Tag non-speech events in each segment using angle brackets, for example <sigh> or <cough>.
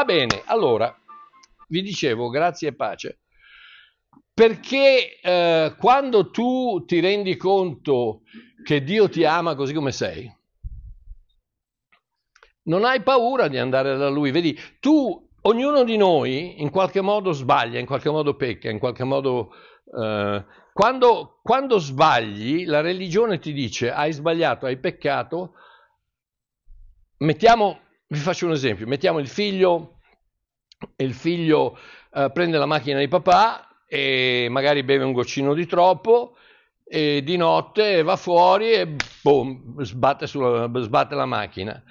Va bene, allora, vi dicevo, grazie e pace, perché eh, quando tu ti rendi conto che Dio ti ama così come sei, non hai paura di andare da Lui. Vedi, tu, ognuno di noi, in qualche modo sbaglia, in qualche modo pecca, in qualche modo... Eh, quando, quando sbagli, la religione ti dice hai sbagliato, hai peccato, mettiamo, vi faccio un esempio, mettiamo il figlio e il figlio eh, prende la macchina di papà e magari beve un goccino di troppo e di notte va fuori e boom, sbatte, sulla, sbatte la macchina.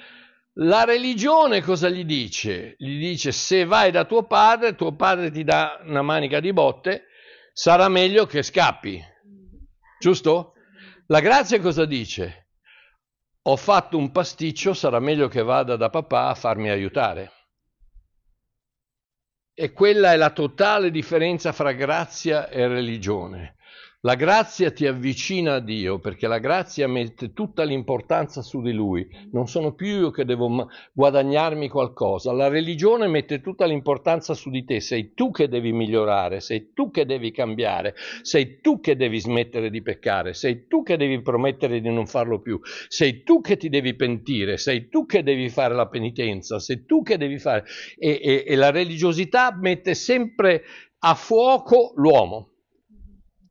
La religione cosa gli dice? Gli dice se vai da tuo padre, tuo padre ti dà una manica di botte, sarà meglio che scappi. Giusto? La grazia cosa dice? Ho fatto un pasticcio, sarà meglio che vada da papà a farmi aiutare. E quella è la totale differenza fra grazia e religione. La grazia ti avvicina a Dio perché la grazia mette tutta l'importanza su di Lui. Non sono più io che devo guadagnarmi qualcosa. La religione mette tutta l'importanza su di te. Sei tu che devi migliorare, sei tu che devi cambiare, sei tu che devi smettere di peccare, sei tu che devi promettere di non farlo più, sei tu che ti devi pentire, sei tu che devi fare la penitenza, sei tu che devi fare. E, e, e la religiosità mette sempre a fuoco l'uomo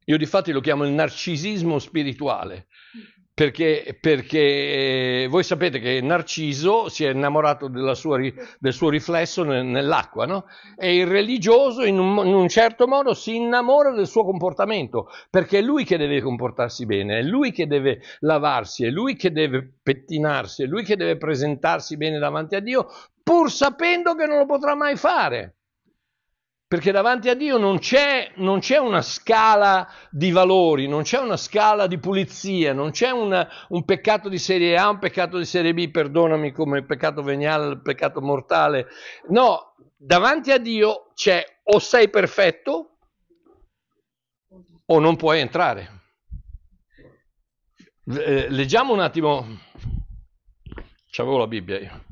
io di fatti lo chiamo il narcisismo spirituale, perché, perché eh, voi sapete che Narciso si è innamorato sua, del suo riflesso nell'acqua, no? E il religioso in un, in un certo modo si innamora del suo comportamento, perché è lui che deve comportarsi bene, è lui che deve lavarsi, è lui che deve pettinarsi, è lui che deve presentarsi bene davanti a Dio, pur sapendo che non lo potrà mai fare perché davanti a Dio non c'è, non c'è, una scala di valori, non c'è una scala di pulizia, non c'è una, un peccato di serie A, un peccato di serie B, perdonami come peccato veniale, peccato mortale. No, davanti a Dio c'è o sei perfetto o non puoi entrare. Eh, leggiamo un attimo, c'avevo la Bibbia io.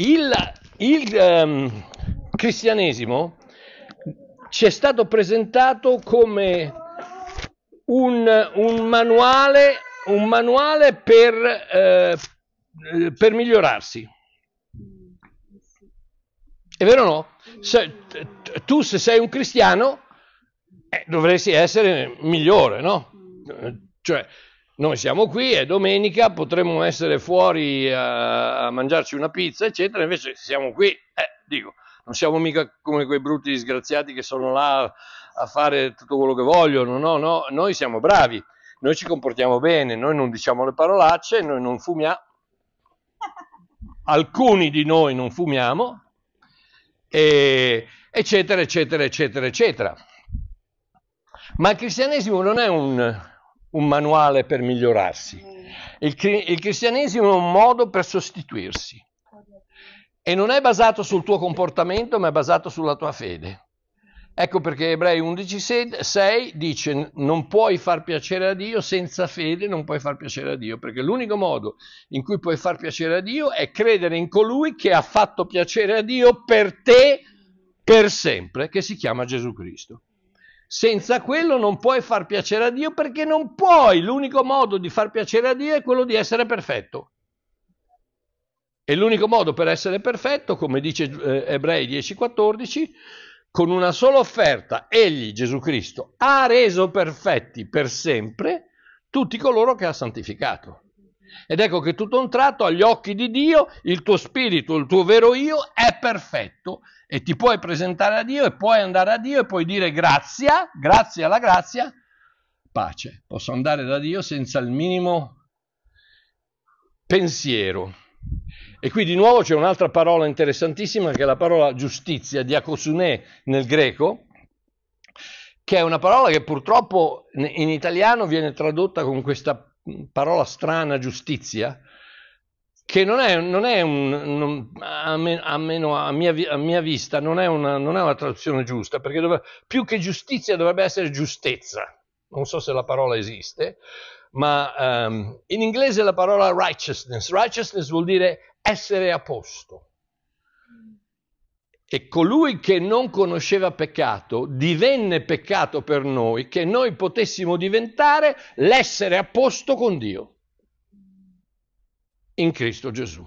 Il, il um, cristianesimo ci è stato presentato come un, un, manuale, un manuale, per, eh, per migliorarsi. È vero o no? Se, tu se sei un cristiano eh, dovresti essere migliore, no? Cioè, noi siamo qui, è domenica, potremmo essere fuori a, eh, a mangiarci una pizza, eccetera, invece siamo qui, eh, dico, non siamo mica come quei brutti disgraziati che sono là a fare tutto quello che vogliono, no, no, noi siamo bravi, noi ci comportiamo bene, noi non diciamo le parolacce, noi non fumiamo, alcuni di noi non fumiamo, e, eccetera, eccetera, eccetera, eccetera. Ma il cristianesimo non è un un manuale per migliorarsi. Mm. Il, il cristianesimo è un modo per sostituirsi e non è basato sul tuo comportamento, ma è basato sulla tua fede. Ecco perché Ebrei 11,6 dice non puoi far piacere a Dio senza fede, non puoi far piacere a Dio, perché l'unico modo in cui puoi far piacere a Dio è credere in colui che ha fatto piacere a Dio per te, per sempre, che si chiama Gesù Cristo. Senza quello non puoi far piacere a Dio perché non puoi. L'unico modo di far piacere a Dio è quello di essere perfetto. E l'unico modo per essere perfetto, come dice eh, Ebrei 10:14, con una sola offerta, egli, Gesù Cristo, ha reso perfetti per sempre tutti coloro che ha santificato. Ed ecco che tutto un tratto agli occhi di Dio il tuo spirito, il tuo vero io è perfetto e ti puoi presentare a Dio e puoi andare a Dio e puoi dire grazie, grazie alla grazia, pace. Posso andare da Dio senza il minimo pensiero. E qui di nuovo c'è un'altra parola interessantissima che è la parola giustizia, diacosunè nel greco, che è una parola che purtroppo in italiano viene tradotta con questa parola strana giustizia, che non è, non è un, non, a, me, a, a, mia, a, mia, vista, non è, una, non è una traduzione giusta, perché dovrebbe, più che giustizia dovrebbe essere giustezza, non so se la parola esiste, ma um, in inglese la parola righteousness, righteousness vuol dire essere a posto. E colui che non conosceva peccato divenne peccato per noi, che noi potessimo diventare l'essere a posto con Dio in Cristo Gesù.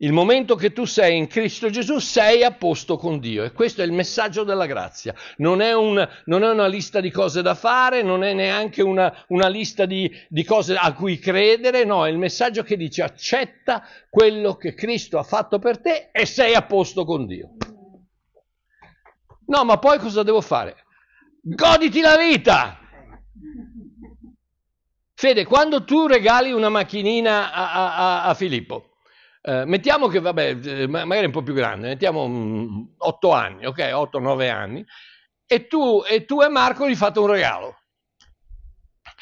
Il momento che tu sei in Cristo Gesù sei a posto con Dio e questo è il messaggio della grazia. Non è, un, non è una lista di cose da fare, non è neanche una, una lista di, di cose a cui credere, no, è il messaggio che dice accetta quello che Cristo ha fatto per te e sei a posto con Dio. No, ma poi cosa devo fare? Goditi la vita! Fede, quando tu regali una macchinina a, a, a Filippo, eh, mettiamo che, vabbè, eh, magari un po' più grande, mettiamo mh, mm, 8 anni, ok, 8-9 anni, e tu, e tu, e Marco gli fate un regalo.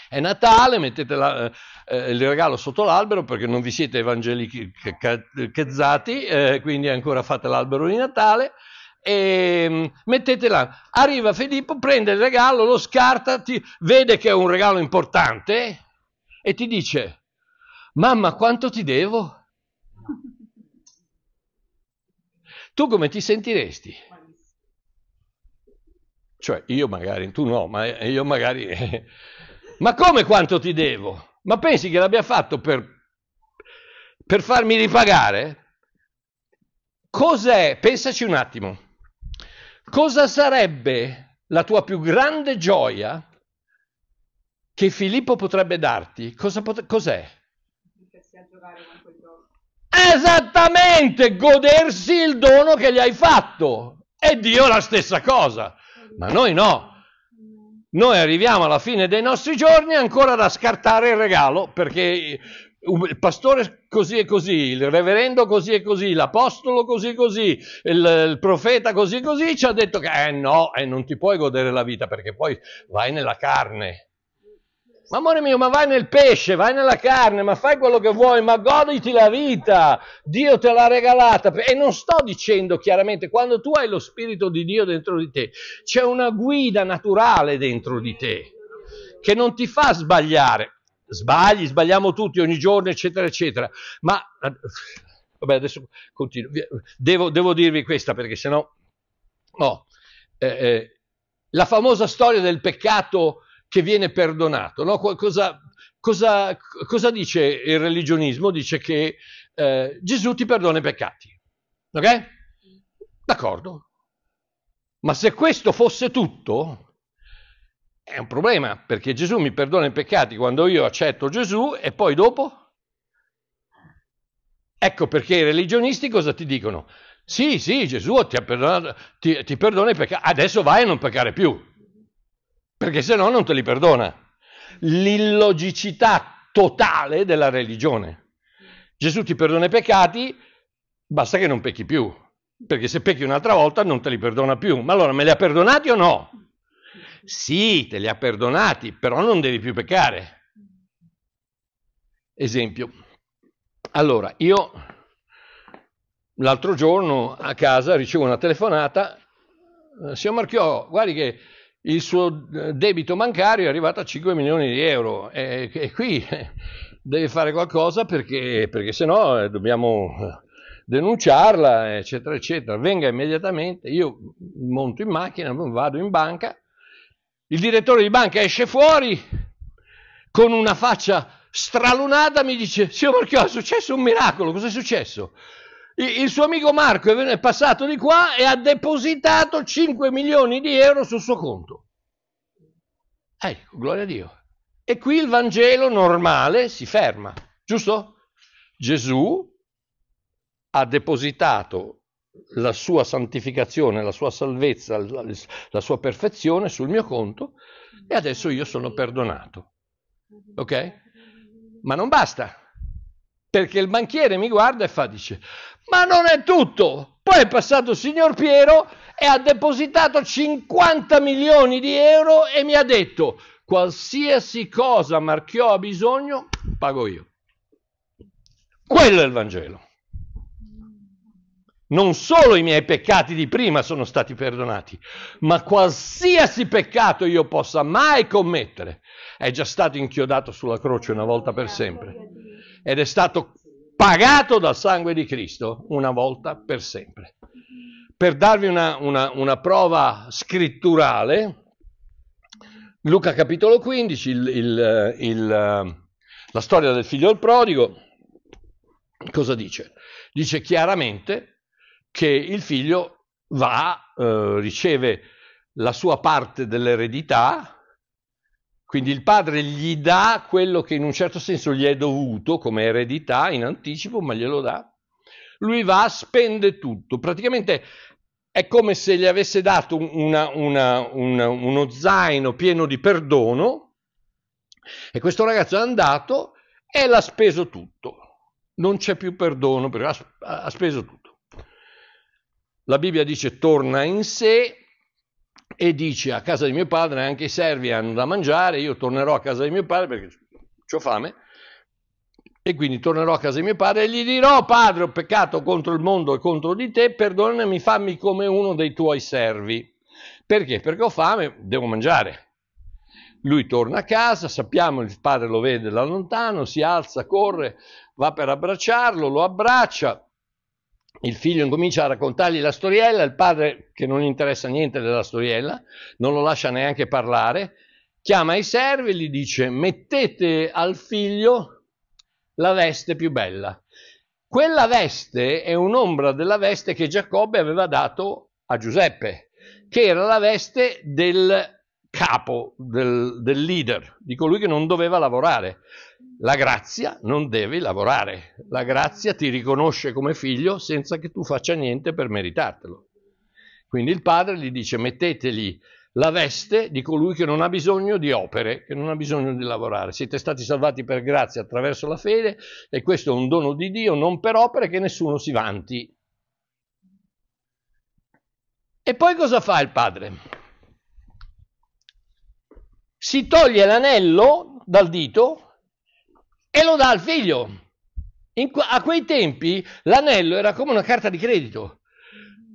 È Natale, mettete la, eh, eh, il regalo sotto l'albero perché non vi siete evangelichezzati, eh, quindi ancora fate l'albero di Natale. E mm, mettete Arriva Filippo, prende il regalo, lo scarta, ti, vede che è un regalo importante e ti dice, mamma quanto ti devo? tu come ti sentiresti? Cioè, io magari, tu no, ma io magari... <laughs> ma come quanto ti devo? Ma pensi che l'abbia fatto per, per farmi ripagare? Cos'è? Pensaci un attimo. Cosa sarebbe la tua più grande gioia che Filippo potrebbe darti, cosa pot- cos'è? Esattamente, godersi il dono che gli hai fatto. E Dio la stessa cosa. Ma noi no. Noi arriviamo alla fine dei nostri giorni ancora da scartare il regalo, perché il pastore così e così, il reverendo così e così, l'apostolo così e così, il, il profeta così e così, ci ha detto che eh no, eh, non ti puoi godere la vita perché poi vai nella carne. Ma amore mio, ma vai nel pesce, vai nella carne, ma fai quello che vuoi, ma goditi la vita, Dio te l'ha regalata. E non sto dicendo chiaramente, quando tu hai lo Spirito di Dio dentro di te, c'è una guida naturale dentro di te che non ti fa sbagliare. Sbagli, sbagliamo tutti ogni giorno, eccetera, eccetera. Ma, vabbè, adesso continuo. Devo, devo dirvi questa perché sennò... No, eh, eh, la famosa storia del peccato che viene perdonato. No? Cosa, cosa, cosa, dice il religionismo? Dice che eh, Gesù ti perdona i peccati. Ok? D'accordo. Ma se questo fosse tutto, è un problema, perché Gesù mi perdona i peccati quando io accetto Gesù e poi dopo? Ecco perché i religionisti cosa ti dicono? Sì, sì, Gesù ti, ha perdonato, ti, ti perdona i peccati, adesso vai a non peccare più perché se no non te li perdona. L'illogicità totale della religione. Gesù ti perdona i peccati, basta che non pecchi più, perché se pecchi un'altra volta non te li perdona più. Ma allora me li ha perdonati o no? Sì, te li ha perdonati, però non devi più peccare. Esempio. Allora, io l'altro giorno a casa ricevo una telefonata, eh, signor Marchiò, guardi che il suo eh, debito bancario è arrivato a 5 milioni di euro e, e qui <laughs> deve fare qualcosa perché, perché se no eh, dobbiamo eh, denunciarla, eccetera, eccetera. Venga immediatamente, io monto in macchina, vado in banca, il direttore di banca esce fuori con una faccia stralunata, mi dice, signor Marchio, è successo un miracolo, cos'è successo? il suo amico Marco è passato di qua e ha depositato 5 milioni di euro sul suo conto. Ecco, gloria a Dio. E qui il Vangelo normale si ferma, giusto? Gesù ha depositato la sua santificazione, la sua salvezza, la sua perfezione sul mio conto e adesso io sono perdonato. Ok? Ma non basta, perché il banchiere mi guarda e fa, dice, ma non è tutto. Poi è passato il signor Piero e ha depositato 50 milioni di euro e mi ha detto qualsiasi cosa Marchiò ha bisogno, pago io. Quello è il Vangelo. Non solo i miei peccati di prima sono stati perdonati, ma qualsiasi peccato io possa mai commettere è già stato inchiodato sulla croce una volta per sempre ed è stato pagato dal sangue di Cristo una volta per sempre. Per darvi una, una, una prova scritturale, Luca capitolo 15, il, il, eh, il, eh, la storia del figlio del prodigo, cosa dice? Dice chiaramente che il figlio va, eh, riceve la sua parte dell'eredità, quindi il padre gli dà quello che in un certo senso gli è dovuto come eredità in anticipo, ma glielo dà. Lui va, spende tutto. Praticamente è come se gli avesse dato una, una, una, uno zaino pieno di perdono e questo ragazzo è andato e l'ha speso tutto. Non c'è più perdono perché ha speso tutto. La Bibbia dice torna in sé, e dice a casa di mio padre anche i servi hanno da mangiare, io tornerò a casa di mio padre perché ho fame e quindi tornerò a casa di mio padre e gli dirò padre ho peccato contro il mondo e contro di te, perdonami, fammi come uno dei tuoi servi. Perché? Perché ho fame, devo mangiare. Lui torna a casa, sappiamo, il padre lo vede da lontano, si alza, corre, va per abbracciarlo, lo abbraccia, il figlio incomincia a raccontargli la storiella, il padre, che non gli interessa niente della storiella, non lo lascia neanche parlare, chiama i servi e gli dice mettete al figlio la veste più bella. Quella veste è un'ombra della veste che Giacobbe aveva dato a Giuseppe, che era la veste del capo del, del leader, di colui che non doveva lavorare. La grazia non devi lavorare, la grazia ti riconosce come figlio senza che tu faccia niente per meritartelo. Quindi il padre gli dice mettetegli la veste di colui che non ha bisogno di opere, che non ha bisogno di lavorare. Siete stati salvati per grazia attraverso la fede e questo è un dono di Dio, non per opere che nessuno si vanti. E poi cosa fa il padre? si toglie l'anello dal dito e lo dà al figlio. In, a quei tempi l'anello era come una carta di credito.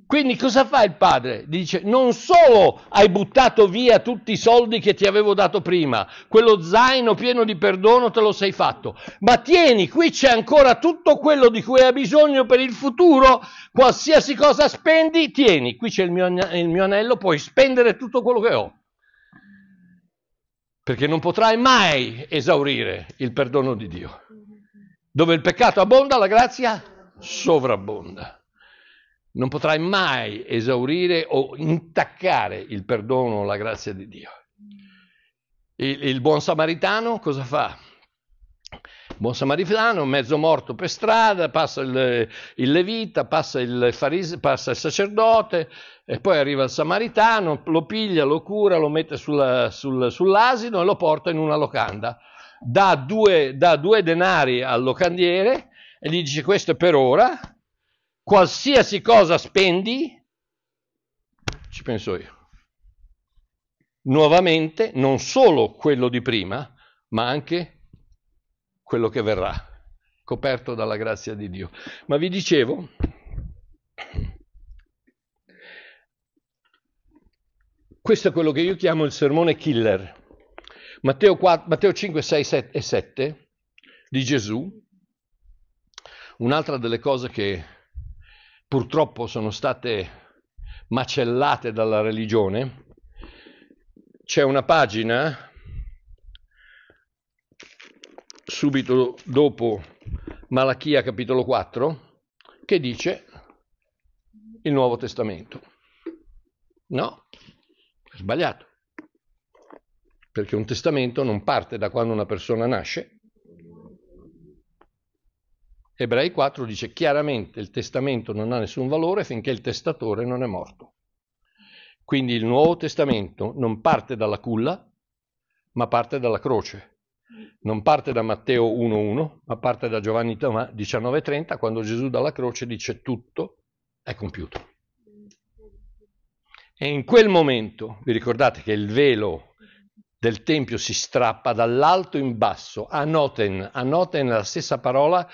Quindi cosa fa il padre? Dice, non solo hai buttato via tutti i soldi che ti avevo dato prima, quello zaino pieno di perdono te lo sei fatto, ma tieni, qui c'è ancora tutto quello di cui hai bisogno per il futuro, qualsiasi cosa spendi, tieni, qui c'è il mio, il mio anello, puoi spendere tutto quello che ho perché non potrai mai esaurire il perdono di Dio. Dove il peccato abbonda, la grazia sovrabbonda. Non potrai mai esaurire o intaccare il perdono o la grazia di Dio. Il, il buon samaritano cosa fa? buon samaritano, mezzo morto per strada, passa il, il levita, passa il, farise, passa il sacerdote, e poi arriva il samaritano, lo piglia, lo cura, lo mette sulla, sul, sull'asino e lo porta in una locanda. Dà due, dà due denari al locandiere e gli dice questo è per ora, qualsiasi cosa spendi, ci penso io. Nuovamente non solo quello di prima, ma anche quello che verrà, coperto dalla grazia di Dio. Ma vi dicevo, questo è quello che io chiamo il sermone killer. Matteo, 4, Matteo 5, 6 7, e 7 di Gesù, un'altra delle cose che purtroppo sono state macellate dalla religione, c'è una pagina subito dopo Malachia capitolo 4, che dice il Nuovo Testamento. No, è sbagliato, perché un testamento non parte da quando una persona nasce. Ebrei 4 dice chiaramente il testamento non ha nessun valore finché il testatore non è morto. Quindi il Nuovo Testamento non parte dalla culla, ma parte dalla croce non parte da Matteo 1.1, ma parte da Giovanni 19.30, quando Gesù dalla croce dice tutto è compiuto. E in quel momento, vi ricordate che il velo del Tempio si strappa dall'alto in basso, anoten, anoten è la stessa parola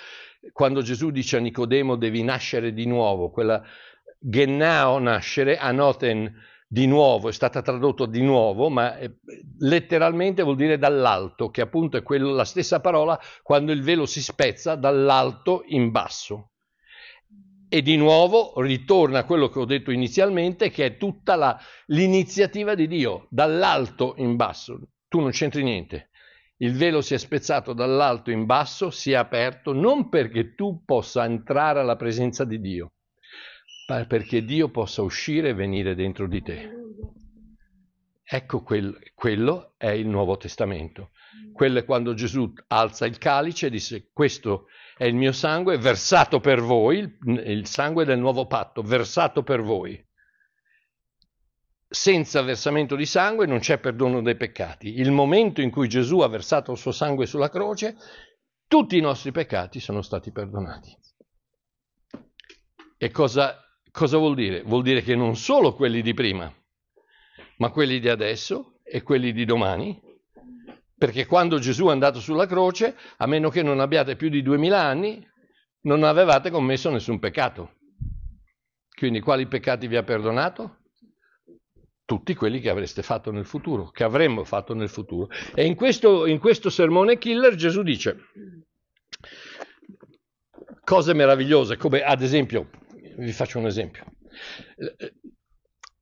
quando Gesù dice a Nicodemo devi nascere di nuovo, quella gennao nascere, anoten di nuovo, è stata tradotta di nuovo, ma eh, letteralmente vuol dire dall'alto, che appunto è quello, la stessa parola quando il velo si spezza dall'alto in basso. E di nuovo ritorna a quello che ho detto inizialmente, che è tutta la, l'iniziativa di Dio, dall'alto in basso. Tu non c'entri niente. Il velo si è spezzato dall'alto in basso, si è aperto non perché tu possa entrare alla presenza di Dio, perché Dio possa uscire e venire dentro di te. Ecco quel, quello è il Nuovo Testamento. Quello è quando Gesù alza il calice e disse questo è il mio sangue versato per voi, il, il sangue del nuovo patto versato per voi. Senza versamento di sangue non c'è perdono dei peccati. Il momento in cui Gesù ha versato il suo sangue sulla croce, tutti i nostri peccati sono stati perdonati. E cosa Cosa vuol dire? Vuol dire che non solo quelli di prima, ma quelli di adesso e quelli di domani, perché quando Gesù è andato sulla croce, a meno che non abbiate più di duemila anni, non avevate commesso nessun peccato. Quindi quali peccati vi ha perdonato? Tutti quelli che avreste fatto nel futuro, che avremmo fatto nel futuro. E in questo, in questo sermone killer Gesù dice cose meravigliose, come ad esempio vi faccio un esempio.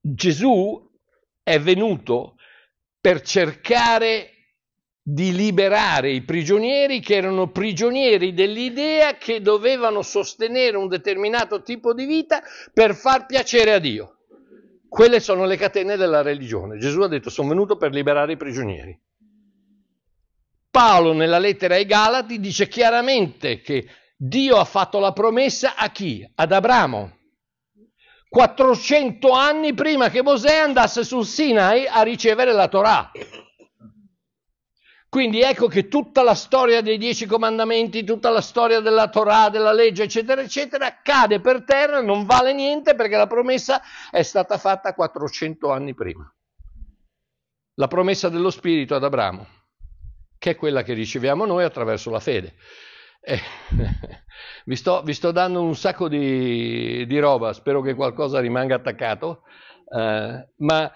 Gesù è venuto per cercare di liberare i prigionieri che erano prigionieri dell'idea che dovevano sostenere un determinato tipo di vita per far piacere a Dio. Quelle sono le catene della religione. Gesù ha detto sono venuto per liberare i prigionieri. Paolo nella lettera ai Galati dice chiaramente che Dio ha fatto la promessa a chi? Ad Abramo. 400 anni prima che Mosè andasse sul Sinai a ricevere la Torah. Quindi ecco che tutta la storia dei dieci comandamenti, tutta la storia della Torah, della legge, eccetera, eccetera, cade per terra, non vale niente perché la promessa è stata fatta 400 anni prima. La promessa dello Spirito ad Abramo, che è quella che riceviamo noi attraverso la fede. Eh, vi, <laughs> sto, vi, sto, dando un sacco di, di, roba, spero che qualcosa rimanga attaccato, eh, ma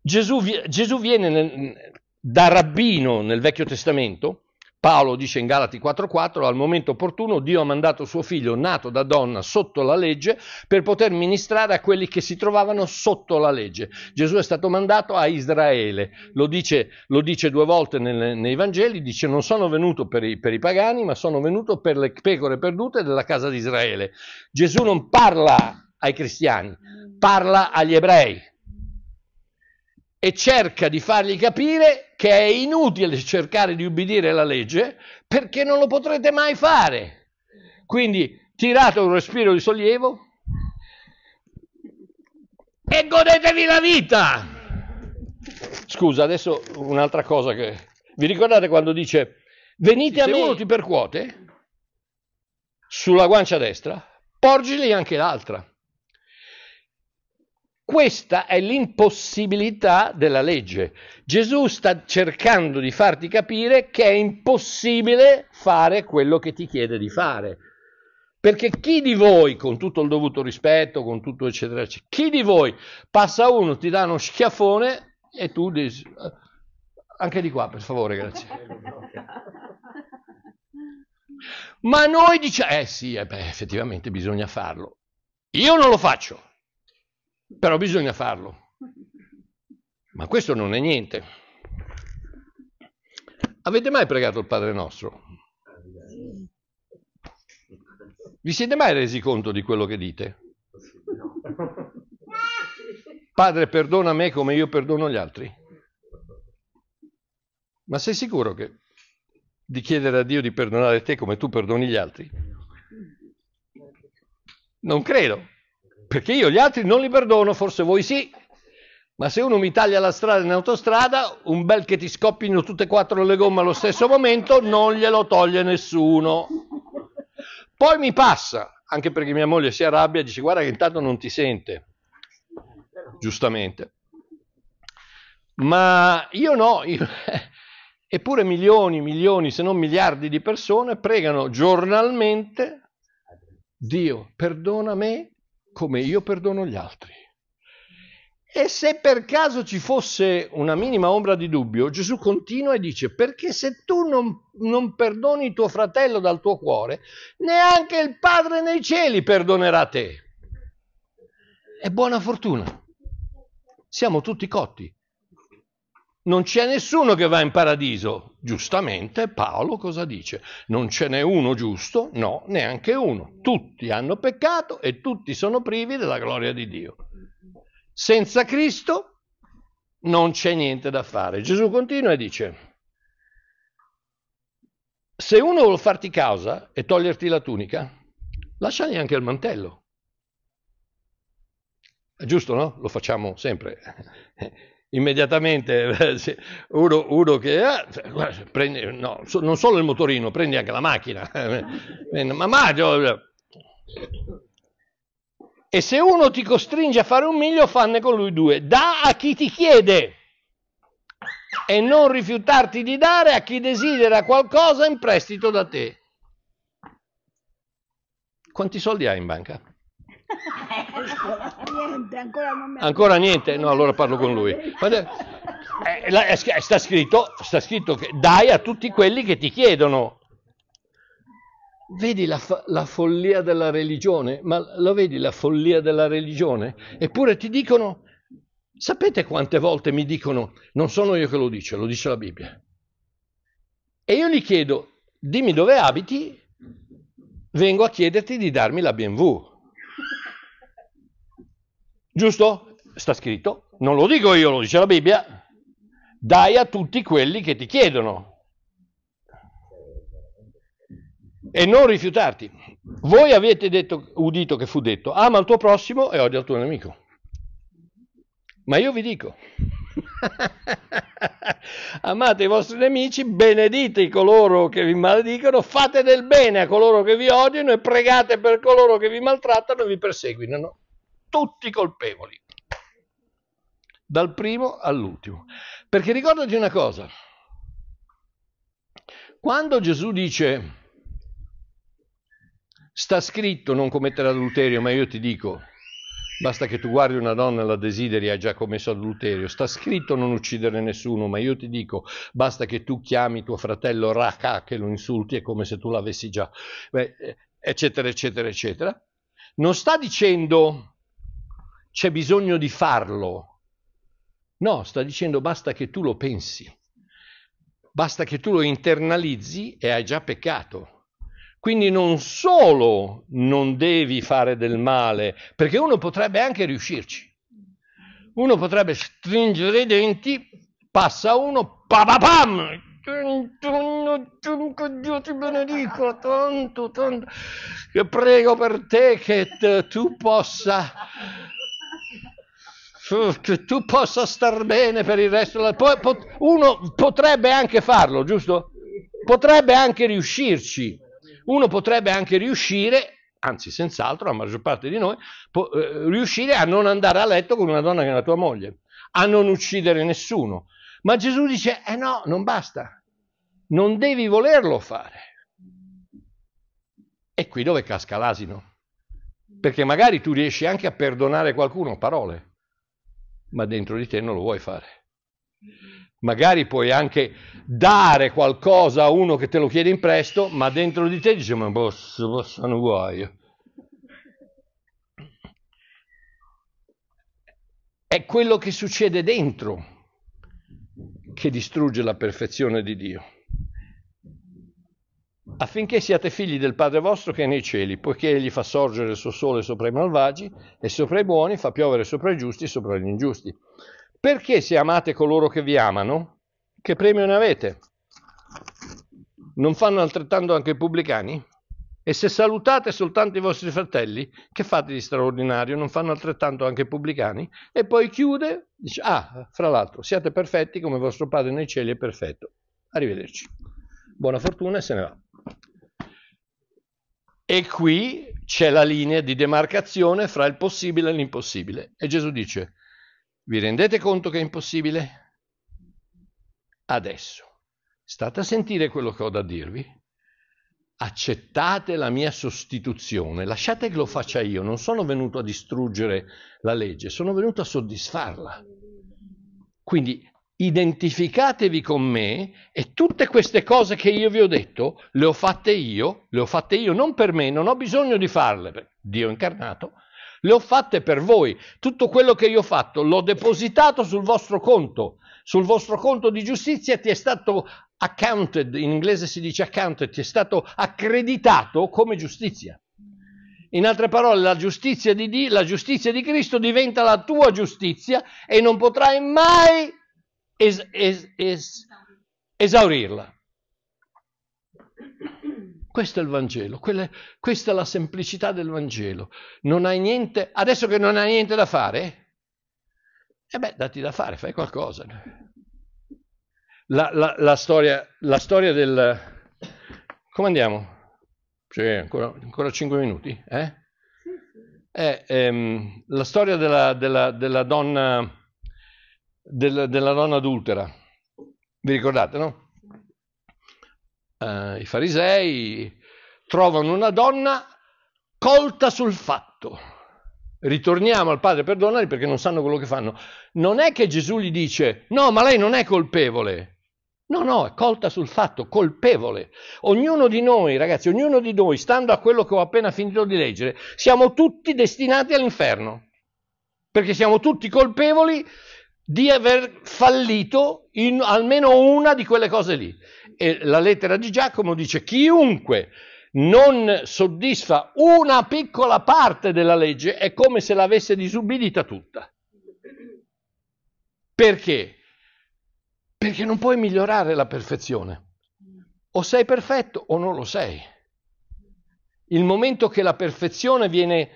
Gesù, Gesù viene nel, da rabbino nel Vecchio Testamento Paolo dice in Galati 4:4, al momento opportuno Dio ha mandato suo figlio, nato da donna, sotto la legge, per poter ministrare a quelli che si trovavano sotto la legge. Gesù è stato mandato a Israele, lo dice, lo dice due volte nel, nei Vangeli, dice non sono venuto per i, per i, pagani, ma sono venuto per le pecore perdute della casa di Israele. Gesù non parla ai cristiani, parla agli ebrei e cerca di fargli capire che è inutile cercare di ubbidire la legge perché non lo potrete mai fare. Quindi tirate un respiro di sollievo e godetevi la vita. Scusa, adesso un'altra cosa che... Vi ricordate quando dice venite se a me... Se uno ti percuote sulla guancia destra, porgili anche l'altra. Questa è l'impossibilità della legge. Gesù sta cercando di farti capire che è impossibile fare quello che ti chiede di fare. Perché chi di voi, con tutto il dovuto rispetto, con tutto eccetera, eccetera, chi di voi passa uno, ti dà uno schiaffone e tu dici, anche di qua per favore, grazie. Ma noi diciamo, eh sì, eh beh, effettivamente bisogna farlo. Io non lo faccio. Però bisogna farlo. Ma questo non è niente. Avete mai pregato il Padre nostro? Vi siete mai resi conto di quello che dite? Padre, perdona me come io perdono gli altri. Ma sei sicuro che di chiedere a Dio di perdonare te come tu perdoni gli altri? Non credo perché io gli altri non li perdono, forse voi sì, ma se uno mi taglia la strada in autostrada, un bel che ti scoppino tutte e quattro le gomme allo stesso momento, non glielo toglie nessuno. Poi mi passa, anche perché mia moglie si arrabbia e dice guarda che intanto non ti sente, giustamente. Ma io no, io... <laughs> eppure milioni, milioni, se non miliardi di persone pregano giornalmente Dio, perdona me come io perdono gli altri. E se per caso ci fosse una minima ombra di dubbio, Gesù continua e dice, perché se tu non, non perdoni tuo fratello dal tuo cuore, neanche il Padre nei cieli perdonerà te. E buona fortuna. Siamo tutti cotti. Non c'è nessuno che va in paradiso. Giustamente Paolo cosa dice? Non ce n'è uno giusto? No, neanche uno. Tutti hanno peccato e tutti sono privi della gloria di Dio. Senza Cristo non c'è niente da fare. Gesù continua e dice, se uno vuol farti causa e toglierti la tunica, lasciagli anche il mantello. È giusto, no? Lo facciamo sempre immediatamente <laughs> eh, uno, uno che eh, prende, no, non solo il motorino, prendi anche la macchina. <laughs> Ma Mario... Eh. E se uno ti costringe a fare un miglio, fanne con lui due. Da a chi ti chiede e non rifiutarti di dare a chi desidera qualcosa in prestito da te. Quanti soldi hai in banca? niente, ancora non mi Ancora niente? No, allora parlo con lui. Eh, eh, sta, scritto, sta scritto che dai a tutti quelli che ti chiedono. Vedi la, la follia della religione? Ma lo vedi la follia della religione? Eppure ti dicono, sapete quante volte mi dicono, non sono io che lo dice, lo dice la Bibbia. E io gli chiedo, dimmi dove abiti, vengo a chiederti di darmi la BMW. Giusto? Sta scritto. Non lo dico io, lo dice la Bibbia. Dai a tutti quelli che ti chiedono. E non rifiutarti. Voi avete detto, udito che fu detto, ama il tuo prossimo e odia il tuo nemico. Ma io vi dico, <laughs> amate i vostri nemici, benedite coloro che vi maledicono, fate del bene a coloro che vi odiano e pregate per coloro che vi maltrattano e vi perseguitano tutti colpevoli, dal primo all'ultimo. Perché ricordati una cosa, quando Gesù dice sta scritto non commettere adulterio, ma io ti dico basta che tu guardi una donna e la desideri hai già commesso adulterio, sta scritto non uccidere nessuno, ma io ti dico basta che tu chiami tuo fratello Raka che lo insulti è come se tu l'avessi già, Beh, eccetera, eccetera, eccetera. Non sta dicendo c'è bisogno di farlo. No, sta dicendo basta che tu lo pensi, basta che tu lo internalizzi e hai già peccato. Quindi non solo non devi fare del male, perché uno potrebbe anche riuscirci. Uno potrebbe stringere i denti, passa uno, papapam! Dio ti benedico, tanto, tanto, che prego per te che tu possa tu possa star bene per il resto della... Poi, pot... uno potrebbe anche farlo, giusto? Potrebbe anche riuscirci. Uno potrebbe anche riuscire anzi senz'altro la maggior parte di noi, può, eh, riuscire a non andare a letto con una donna che è la tua moglie, a non uccidere nessuno. Ma Gesù dice, eh no, non basta, non devi volerlo fare. E qui dove casca l'asino? Perché magari tu riesci anche a perdonare qualcuno, parole, ma dentro di te non lo vuoi fare. Magari puoi anche dare qualcosa a uno che te lo chiede in presto, ma dentro di te dici, ma posso, posso, non vuoi. È quello che succede dentro che distrugge la perfezione di Dio affinché siate figli del Padre vostro che è nei cieli, poiché egli fa sorgere il suo sole sopra i malvagi e sopra i buoni, fa piovere sopra i giusti e sopra gli ingiusti. Perché se amate coloro che vi amano, che premio ne avete? Non fanno altrettanto anche i pubblicani? E se salutate soltanto i vostri fratelli, che fate di straordinario? Non fanno altrettanto anche i pubblicani? E poi chiude, dice, ah, fra l'altro, siate perfetti come vostro Padre nei cieli è perfetto. Arrivederci. Buona fortuna e se ne va. E qui c'è la linea di demarcazione fra il possibile e l'impossibile. E Gesù dice, vi rendete conto che è impossibile? Adesso, state a sentire quello che ho da dirvi. Accettate la mia sostituzione, lasciate che lo faccia io, non sono venuto a distruggere la legge, sono venuto a soddisfarla. Quindi identificatevi con me e tutte queste cose che io vi ho detto le ho fatte io, le ho fatte io non per me, non ho bisogno di farle, Dio incarnato, le ho fatte per voi. Tutto quello che io ho fatto l'ho depositato sul vostro conto, sul vostro conto di giustizia ti è stato accounted, in inglese si dice accounted, ti è stato accreditato come giustizia. In altre parole, la giustizia di, Dio, la giustizia di Cristo diventa la tua giustizia e non potrai mai es, es, es, esaurirla. Questo è il Vangelo, quella, questa è la semplicità del Vangelo. Non hai niente, adesso che non hai niente da fare, e eh beh, dati da fare, fai qualcosa. La, la, la, storia, la storia, del... Come andiamo? Cioè, ancora, ancora 5 minuti? Eh? Eh, ehm, la storia della, della, della donna del, della donna adultera. Vi ricordate, no? Eh, I farisei trovano una donna colta sul fatto. Ritorniamo al padre, perdonali perché non sanno quello che fanno. Non è che Gesù gli dice, no, ma lei non è colpevole. No, no, è colta sul fatto, colpevole. Ognuno di noi, ragazzi, ognuno di noi, stando a quello che ho appena finito di leggere, siamo tutti destinati all'inferno, perché siamo tutti colpevoli di aver fallito in almeno una di quelle cose lì. E la lettera di Giacomo dice chiunque non soddisfa una piccola parte della legge è come se l'avesse disubbidita tutta. Perché? Perché non puoi migliorare la perfezione. O sei perfetto o non lo sei. Il momento che la perfezione viene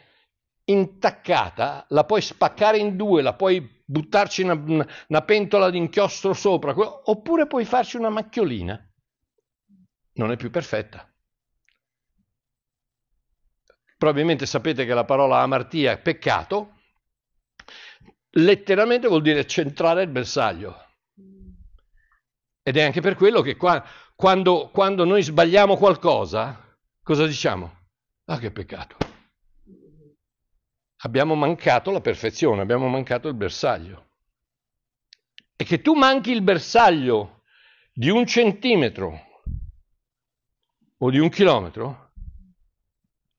intaccata, la puoi spaccare in due, la puoi buttarci una, una pentola d'inchiostro sopra, oppure puoi farci una macchiolina. Non è più perfetta. Probabilmente sapete che la parola amartia, è peccato, letteralmente vuol dire centrare il bersaglio. Ed è anche per quello che qua, quando, quando noi sbagliamo qualcosa, cosa diciamo? Ah, che peccato abbiamo mancato la perfezione, abbiamo mancato il bersaglio. E che tu manchi il bersaglio di un centimetro o di un chilometro,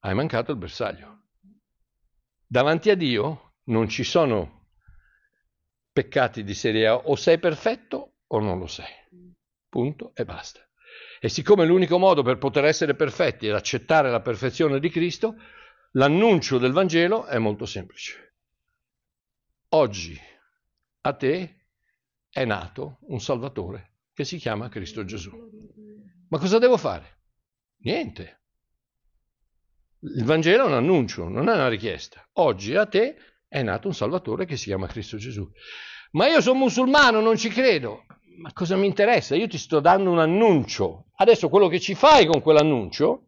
hai mancato il bersaglio. Davanti a Dio non ci sono peccati di serie A, o sei perfetto o non lo sei. Punto e basta. E siccome l'unico modo per poter essere perfetti è accettare la perfezione di Cristo, L'annuncio del Vangelo è molto semplice. Oggi a te è nato un Salvatore che si chiama Cristo Gesù. Ma cosa devo fare? Niente. Il Vangelo è un annuncio, non è una richiesta. Oggi a te è nato un Salvatore che si chiama Cristo Gesù. Ma io sono musulmano, non ci credo. Ma cosa mi interessa? Io ti sto dando un annuncio. Adesso quello che ci fai con quell'annuncio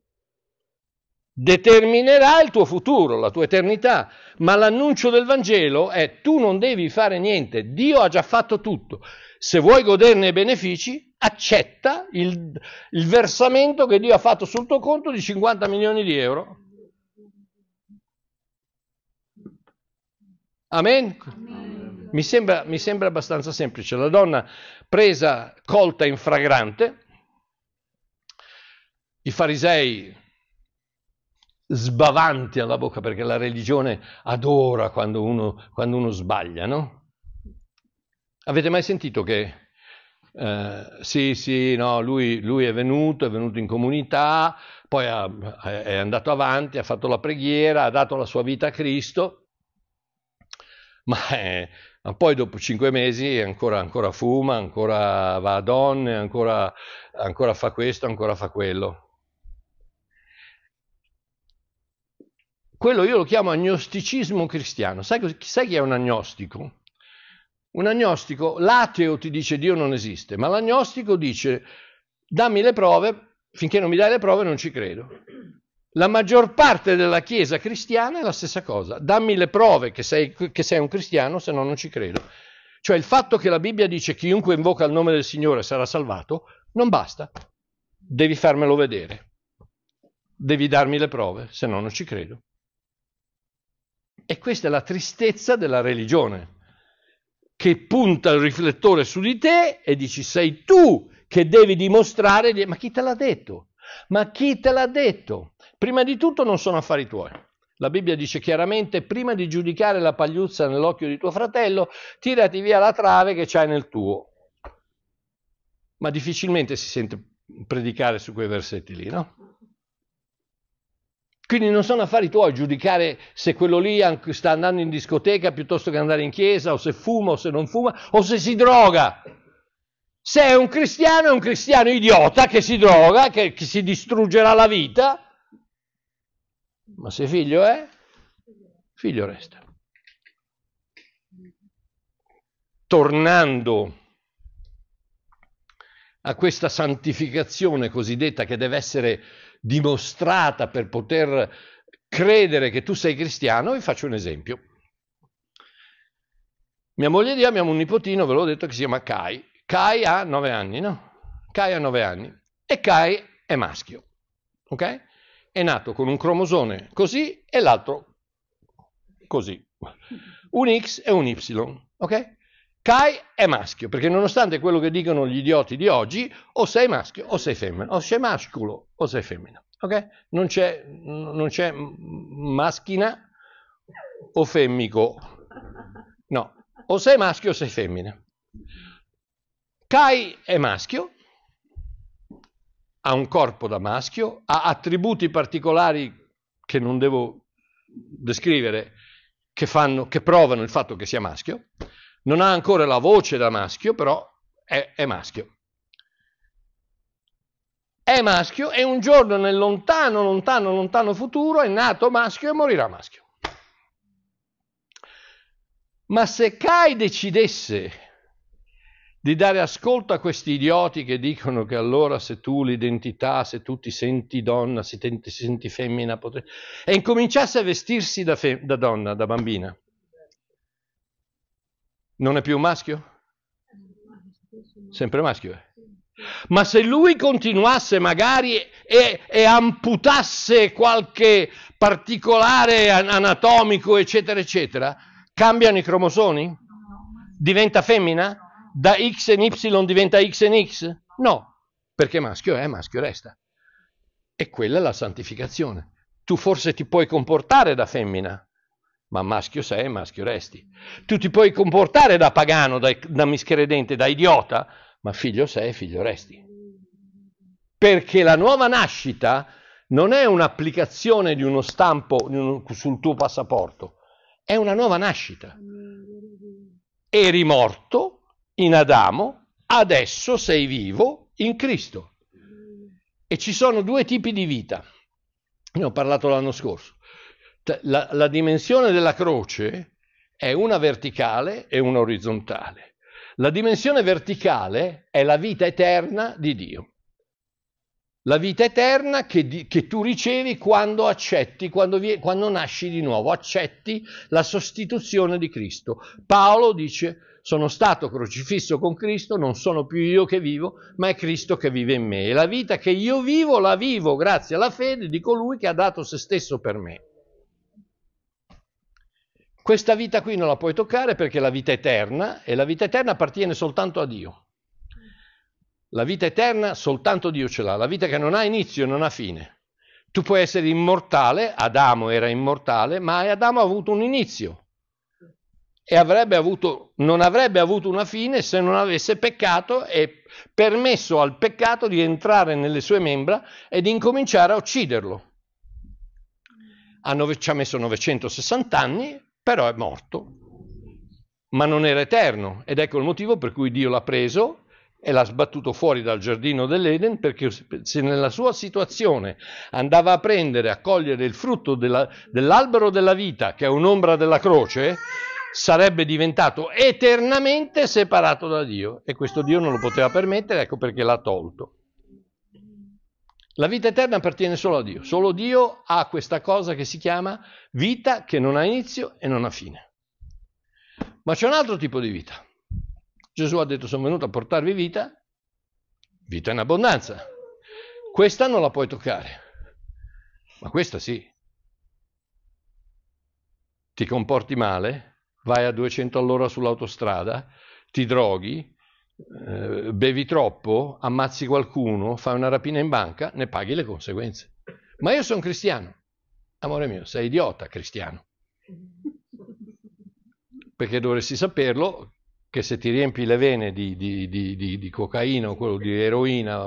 determinerà il tuo futuro, la tua eternità, ma l'annuncio del Vangelo è tu non devi fare niente, Dio ha già fatto tutto. Se vuoi goderne i benefici, accetta il, il versamento che Dio ha fatto sul tuo conto di 50 milioni di euro. Amen? Amen. Mi, sembra, mi sembra abbastanza semplice. La donna presa, colta in fragrante, i farisei sbavanti alla bocca, perché la religione adora quando uno, quando uno sbaglia, no? Avete mai sentito che eh, sì, sì, no, lui, lui, è venuto, è venuto in comunità, poi ha, è andato avanti, ha fatto la preghiera, ha dato la sua vita a Cristo, ma, eh, ma poi dopo cinque mesi ancora, ancora, fuma, ancora va a donne, ancora, ancora fa questo, ancora fa quello. Quello io lo chiamo agnosticismo cristiano. Sai, sai chi è un agnostico? Un agnostico, l'ateo ti dice Dio non esiste, ma l'agnostico dice dammi le prove, finché non mi dai le prove non ci credo. La maggior parte della Chiesa cristiana è la stessa cosa, dammi le prove che sei, che sei un cristiano, se no non ci credo. Cioè il fatto che la Bibbia dice chiunque invoca il nome del Signore sarà salvato, non basta, devi farmelo vedere, devi darmi le prove, se no non ci credo. E questa è la tristezza della religione, che punta il riflettore su di te e dici sei tu che devi dimostrare, di... ma chi te l'ha detto? Ma chi te l'ha detto? Prima di tutto non sono affari tuoi. La Bibbia dice chiaramente, prima di giudicare la pagliuzza nell'occhio di tuo fratello, tirati via la trave che c'hai nel tuo. Ma difficilmente si sente predicare su quei versetti lì, no? Quindi non sono affari tuoi giudicare se quello lì sta andando in discoteca piuttosto che andare in chiesa, o se fuma o se non fuma, o se si droga. Se è un cristiano, è un cristiano idiota che si droga, che, che si distruggerà la vita. Ma se figlio è, figlio resta. Tornando a questa santificazione cosiddetta che deve essere dimostrata per poter credere che tu sei cristiano, vi faccio un esempio. Mia moglie e io abbiamo un nipotino, ve l'ho detto, che si chiama Kai. Kai ha 9 anni, no? Kai ha 9 anni. E Kai è maschio, ok? È nato con un cromosone così e l'altro così. Un X e un Y, ok? Kai è maschio, perché nonostante quello che dicono gli idioti di oggi, o sei maschio o sei femmina, o sei masculo o sei femmina, ok? Non c'è, non c'è maschina o femmico, no, o sei maschio o sei femmina. Kai è maschio, ha un corpo da maschio, ha attributi particolari che non devo descrivere, che, fanno, che provano il fatto che sia maschio, non ha ancora la voce da maschio, però è, è maschio. È maschio e un giorno nel lontano, lontano, lontano futuro è nato maschio e morirà maschio. Ma se Kai decidesse di dare ascolto a questi idioti che dicono che allora se tu l'identità, se tu ti senti donna, se ti senti femmina, potre... e incominciasse a vestirsi da, fe... da donna, da bambina, non è più un maschio? Sempre maschio. Eh. Ma se lui continuasse magari e, e amputasse qualche particolare anatomico, eccetera, eccetera, cambiano i cromosomi? Diventa femmina? Da X in Y diventa X in X? No, perché maschio è, maschio resta. E quella è la santificazione. Tu forse ti puoi comportare da femmina, ma maschio sei e maschio resti. Tu ti puoi comportare da pagano, da, da miscredente, da idiota, ma figlio sei e figlio resti. Perché la nuova nascita non è un'applicazione di uno stampo sul tuo passaporto, è una nuova nascita. Eri morto in Adamo, adesso sei vivo in Cristo. E ci sono due tipi di vita. Ne ho parlato l'anno scorso. Cioè, la, la dimensione della croce è una verticale e una orizzontale. La dimensione verticale è la vita eterna di Dio. La vita eterna che, di, che tu ricevi quando accetti, quando, vie, quando nasci di nuovo, accetti la sostituzione di Cristo. Paolo dice, sono stato crocifisso con Cristo, non sono più io che vivo, ma è Cristo che vive in me. E la vita che io vivo, la vivo grazie alla fede di colui che ha dato se stesso per me. Questa vita qui non la puoi toccare perché è la vita eterna e la vita eterna appartiene soltanto a Dio. La vita eterna soltanto Dio ce l'ha, la vita che non ha inizio, e non ha fine. Tu puoi essere immortale, Adamo era immortale, ma Adamo ha avuto un inizio e avrebbe avuto, non avrebbe avuto una fine se non avesse peccato e permesso al peccato di entrare nelle sue membra e di incominciare a ucciderlo. ci ha messo 960 anni però è morto, ma non era eterno ed ecco il motivo per cui Dio l'ha preso e l'ha sbattuto fuori dal giardino dell'Eden perché se nella sua situazione andava a prendere, a cogliere il frutto della, dell'albero della vita, che è un'ombra della croce, sarebbe diventato eternamente separato da Dio e questo Dio non lo poteva permettere, ecco perché l'ha tolto. La vita eterna appartiene solo a Dio. Solo Dio ha questa cosa che si chiama vita che non ha inizio e non ha fine. Ma c'è un altro tipo di vita. Gesù ha detto sono venuto a portarvi vita, vita in abbondanza. Questa non la puoi toccare, ma questa sì. Ti comporti male, vai a 200 all'ora sull'autostrada, ti droghi, eh, bevi troppo, ammazzi qualcuno, fai una rapina in banca, ne paghi le conseguenze. Ma io sono cristiano. Amore mio, sei idiota cristiano. Perché dovresti saperlo che se ti riempi le vene di, di, di, di cocaina o quello di eroina,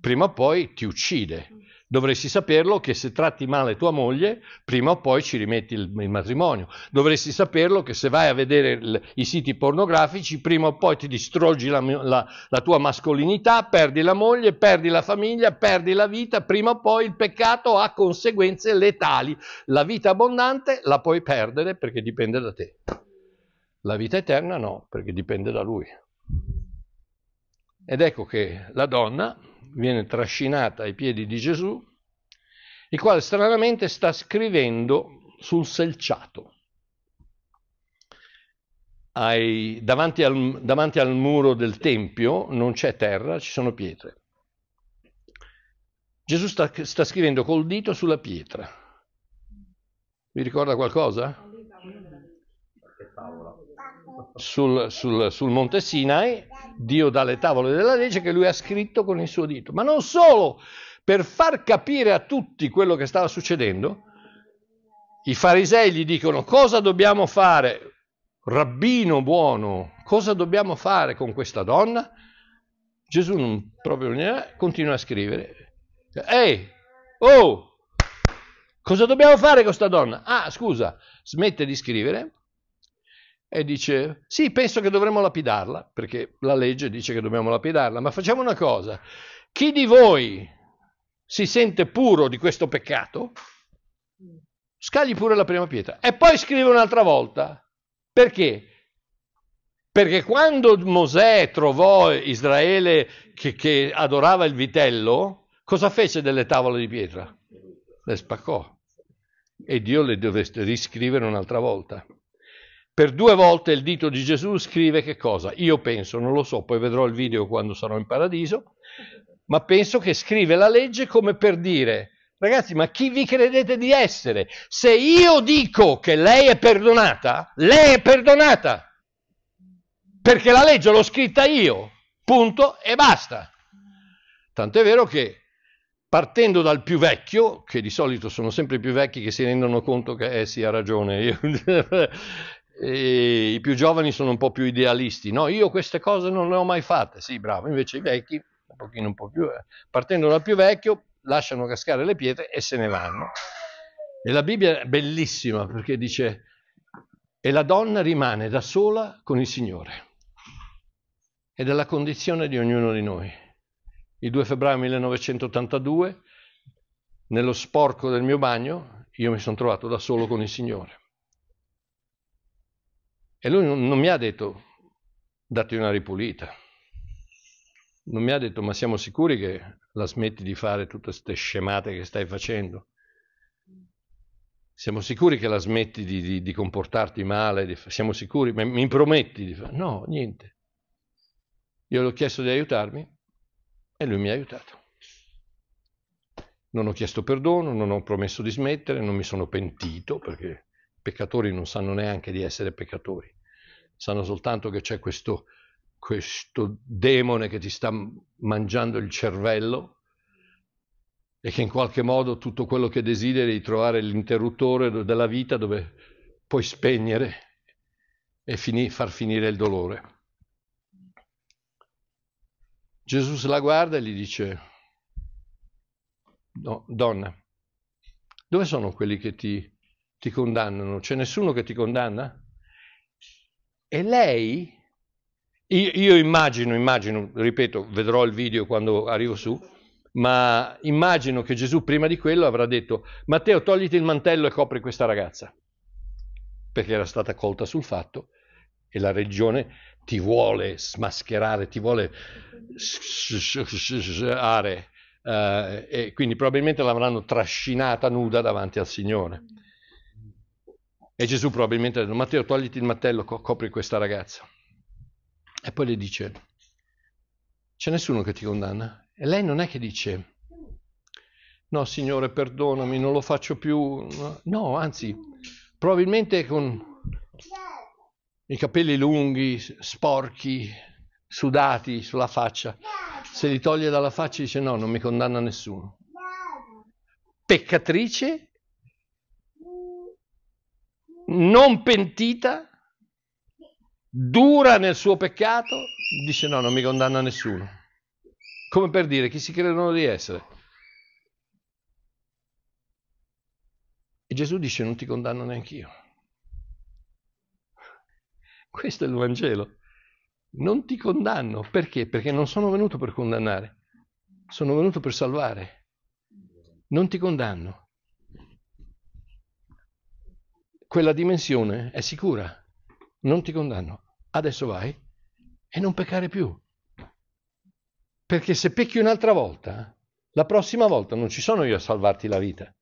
prima o poi ti uccide. Dovresti saperlo che se tratti male tua moglie, prima o poi ci rimetti il, il matrimonio. Dovresti saperlo che se vai a vedere il, i siti pornografici, prima o poi ti distruggi la, la, la tua mascolinità, perdi la moglie, perdi la famiglia, perdi la vita, prima o poi il peccato ha conseguenze letali. La vita abbondante la puoi perdere perché dipende da te. La vita eterna no, perché dipende da lui. Ed ecco che la donna viene trascinata ai piedi di Gesù, il quale stranamente sta scrivendo sul selciato. Ai, davanti, al, davanti al muro del Tempio non c'è terra, ci sono pietre. Gesù sta, sta, scrivendo col dito sulla pietra. Vi ricorda qualcosa? Sul, sul, sul, Monte Sinai Dio dalle tavole della legge che lui ha scritto con il suo dito. Ma non solo, per far capire a tutti quello che stava succedendo, i farisei gli dicono cosa dobbiamo fare, rabbino buono, cosa dobbiamo fare con questa donna? Gesù non proprio ne continua a scrivere. Ehi, oh, cosa dobbiamo fare con questa donna? Ah, scusa, smette di scrivere e dice sì, penso che dovremmo lapidarla, perché la legge dice che dobbiamo lapidarla, ma facciamo una cosa, chi di voi si sente puro di questo peccato, scagli pure la prima pietra e poi scrive un'altra volta, perché? Perché quando Mosè trovò Israele che, che adorava il vitello, cosa fece delle tavole di pietra? Le spaccò e Dio le dovette riscrivere un'altra volta. Per due volte il dito di Gesù scrive che cosa? Io penso, non lo so, poi vedrò il video quando sarò in paradiso, ma penso che scrive la legge come per dire, ragazzi, ma chi vi credete di essere? Se io dico che lei è perdonata, lei è perdonata, perché la legge l'ho scritta io, punto e basta. Tant'è vero che partendo dal più vecchio, che di solito sono sempre i più vecchi che si rendono conto che eh sì ha ragione, io, <laughs> e i più giovani sono un po' più idealisti. No, io queste cose non le ho mai fatte. Sì, bravo, invece i vecchi, un pochino un po' più, eh, partendo dal più vecchio, lasciano cascare le pietre e se ne vanno. E la Bibbia è bellissima perché dice, e la donna rimane da sola con il Signore. Ed è la condizione di ognuno di noi. Il 2 febbraio 1982, nello sporco del mio bagno, io mi sono trovato da solo con il Signore e lui non, mi ha detto datti una ripulita. Non mi ha detto ma siamo sicuri che la smetti di fare tutte queste scemate che stai facendo? Siamo sicuri che la smetti di, di, di comportarti male? Di, siamo sicuri? Ma mi prometti di fare? No, niente. Io gli ho chiesto di aiutarmi e lui mi ha aiutato. Non ho chiesto perdono, non ho promesso di smettere, non mi sono pentito perché peccatori non sanno neanche di essere peccatori, sanno soltanto che c'è questo, questo demone che ti sta mangiando il cervello e che in qualche modo tutto quello che desideri trovare l'interruttore della vita dove puoi spegnere e fini, far finire il dolore. Gesù la guarda e gli dice, no, donna, dove sono quelli che ti ti condannano, c'è nessuno che ti condanna? E lei, io, io immagino, immagino, ripeto, vedrò il video quando arrivo su, ma immagino che Gesù prima di quello avrà detto, Matteo togliti il mantello e copri questa ragazza, perché era stata colta sul fatto e la religione ti vuole smascherare, ti vuole are. Eh, e quindi probabilmente l'avranno trascinata nuda davanti al Signore. E Gesù probabilmente ha detto, Matteo, togliti il mattello, co- copri questa ragazza. E poi le dice, c'è nessuno che ti condanna? E lei non è che dice, no Signore, perdonami, non lo faccio più. No, anzi, probabilmente con i capelli lunghi, sporchi, sudati sulla faccia, se li toglie dalla faccia dice no, non mi condanna nessuno. Peccatrice non pentita, dura nel suo peccato, dice no, non mi condanna nessuno. Come per dire chi si credono di essere. E Gesù dice non ti condanno neanche io. Questo è il Vangelo. Non ti condanno. Perché? Perché non sono venuto per condannare, sono venuto per salvare. Non ti condanno quella dimensione è sicura, non ti condanno, adesso vai e non peccare più. Perché se pecchi un'altra volta, la prossima volta non ci sono io a salvarti la vita.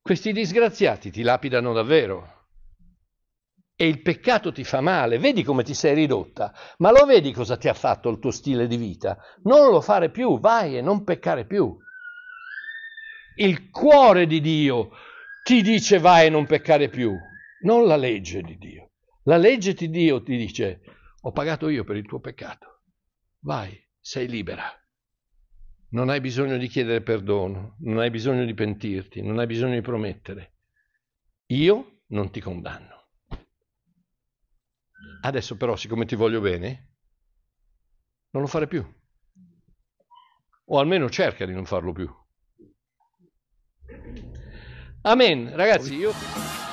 Questi disgraziati ti lapidano davvero. E il peccato ti fa male, vedi come ti sei ridotta, ma lo vedi cosa ti ha fatto il tuo stile di vita. Non lo fare più, vai e non peccare più. Il cuore di Dio ti dice vai e non peccare più, non la legge di Dio. La legge di Dio ti dice ho pagato io per il tuo peccato, vai, sei libera. Non hai bisogno di chiedere perdono, non hai bisogno di pentirti, non hai bisogno di promettere. Io non ti condanno. Adesso però, siccome ti voglio bene, non lo fare più. O almeno cerca di non farlo più. Amen, ragazzi, io...